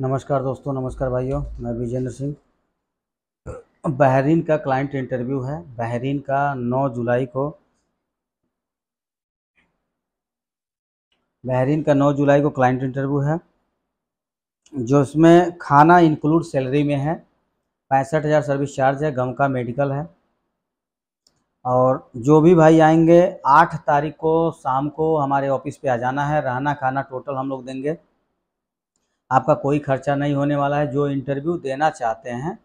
नमस्कार दोस्तों नमस्कार भाइयों मैं विजेंद्र सिंह बहरीन का क्लाइंट इंटरव्यू है बहरीन का 9 जुलाई को बहरीन का 9 जुलाई को क्लाइंट इंटरव्यू है जो इसमें खाना इंक्लूड सैलरी में है पैंसठ हज़ार सर्विस चार्ज है गम का मेडिकल है और जो भी भाई आएंगे आठ तारीख को शाम को हमारे ऑफिस पे आ जाना है रहना खाना टोटल हम लोग देंगे आपका कोई खर्चा नहीं होने वाला है जो इंटरव्यू देना चाहते हैं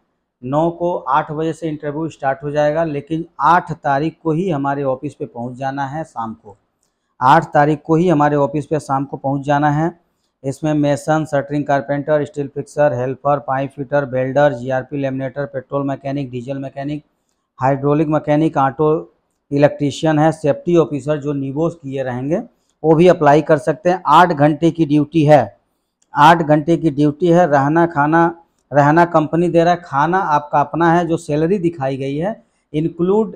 नौ को आठ बजे से इंटरव्यू स्टार्ट हो जाएगा लेकिन आठ तारीख को ही हमारे ऑफिस पे पहुंच जाना है शाम को आठ तारीख को ही हमारे ऑफिस पे शाम को पहुंच जाना है इसमें mason shuttering carpenter steel fixer helper pipe fitter welder GRP laminator petrol mechanic diesel mechanic hydraulic mechanic auto electrician है सेफ्टी ऑफिसर जो निवोस किए रहेंगे वो भी अप्लाई कर सकते हैं आठ घंटे की ड्यूटी है आठ घंटे की ड्यूटी है रहना खाना रहना कंपनी दे रहा है खाना आपका अपना है जो सैलरी दिखाई गई है इंक्लूड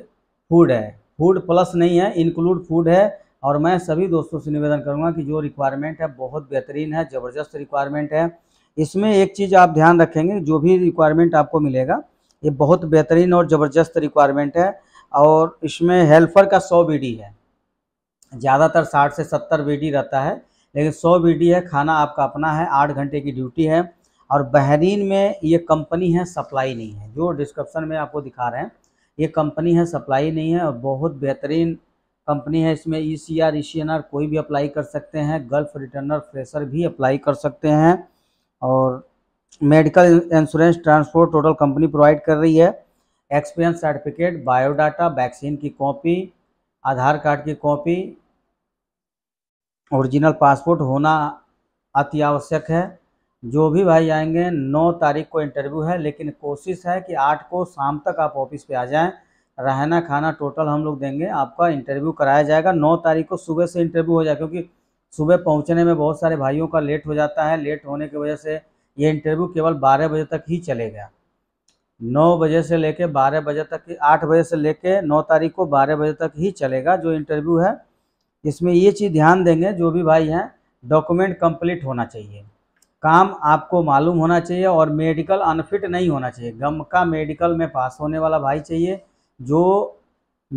फूड है फूड प्लस नहीं है इंक्लूड फूड है और मैं सभी दोस्तों से निवेदन करूंगा कि जो रिक्वायरमेंट है बहुत बेहतरीन है ज़बरदस्त रिक्वायरमेंट है इसमें एक चीज़ आप ध्यान रखेंगे जो भी रिक्वायरमेंट आपको मिलेगा ये बहुत बेहतरीन और ज़बरदस्त रिक्वायरमेंट है और इसमें हेल्पर का सौ बी है ज़्यादातर साठ से सत्तर बी रहता है लेकिन सौ बीडी है खाना आपका अपना है आठ घंटे की ड्यूटी है और बहरीन में ये कंपनी है सप्लाई नहीं है जो डिस्क्रिप्सन में आपको दिखा रहे हैं ये कंपनी है सप्लाई नहीं है और बहुत बेहतरीन कंपनी है इसमें E C R E C N R कोई भी अप्लाई कर सकते हैं गल्फ रिटर्नर फ्रेशर भी अप्लाई कर सकते हैं और medical insurance transport total company provide कर रही है एक्सपीरियंस सर्टिफिकेट बायोडाटा वैक्सीन की कॉपी आधार कार्ड की कॉपी ओरिजिनल पासपोर्ट होना अति आवश्यक है जो भी भाई आएंगे नौ तारीख को इंटरव्यू है लेकिन कोशिश है कि आठ को शाम तक आप ऑफिस पे आ जाएं रहना खाना टोटल हम लोग देंगे आपका इंटरव्यू कराया जाएगा नौ तारीख को सुबह से इंटरव्यू हो जाए क्योंकि सुबह पहुंचने में बहुत सारे भाइयों का लेट हो जाता है लेट होने की वजह से ये इंटरव्यू केवल बारह बजे तक ही चलेगा नौ बजे से ले बारह बजे तक आठ बजे से ले नौ तारीख को बारह बजे तक ही चलेगा जो इंटरव्यू है इसमें ये चीज़ ध्यान देंगे जो भी भाई हैं डॉक्यूमेंट कंप्लीट होना चाहिए काम आपको मालूम होना चाहिए और मेडिकल अनफिट नहीं होना चाहिए गम का मेडिकल में पास होने वाला भाई चाहिए जो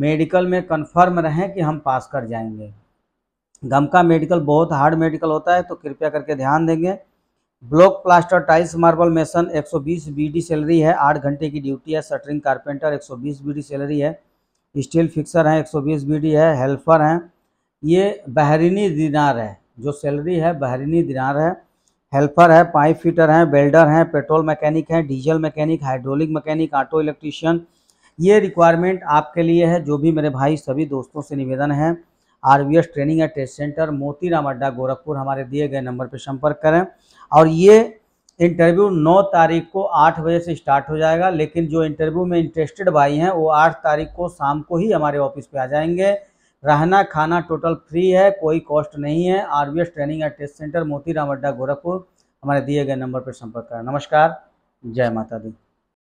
मेडिकल में कंफर्म रहें कि हम पास कर जाएंगे गम का मेडिकल बहुत हार्ड मेडिकल होता है तो कृपया करके ध्यान देंगे block plaster tiles marble mason 120 BD salary है आठ घंटे की ड्यूटी है शटरिंग कारपेंटर 120 बीडी सैलरी है स्टील फिक्सर हैं 120 बीडी है हेल्पर हैं ये बहरीनी दिनार है जो सैलरी है बहरीनी दिनार है हेल्पर है पाइप फिटर हैं बेल्डर हैं पेट्रोल मैकेनिक हैं diesel mechanic hydraulic mechanic auto electrician ये रिक्वायरमेंट आपके लिए है जो भी मेरे भाई सभी दोस्तों से निवेदन है R training and test centre Moti Ram अड्डा गोरखपुर हमारे दिए गए नंबर पर संपर्क करें और ये इंटरव्यू 9 तारीख को 8 बजे से स्टार्ट हो जाएगा लेकिन जो इंटरव्यू में इंटरेस्टेड भाई हैं वो 8 तारीख को शाम को ही हमारे ऑफिस पे आ जाएंगे रहना खाना टोटल फ्री है कोई कॉस्ट नहीं है R training and test centre Moti Adda Gorakhpur हमारे दिए गए नंबर पर संपर्क करें नमस्कार जय माता दी